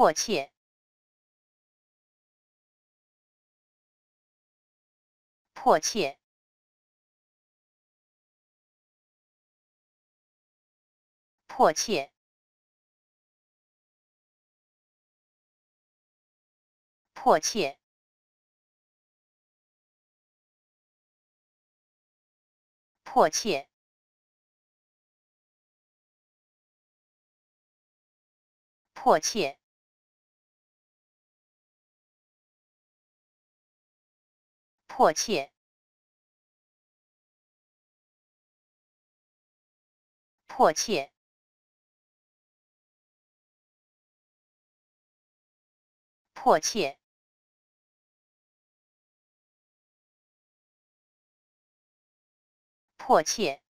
迫切，迫切，迫切，迫切，迫切，迫切。迫切，迫切，迫切，迫切。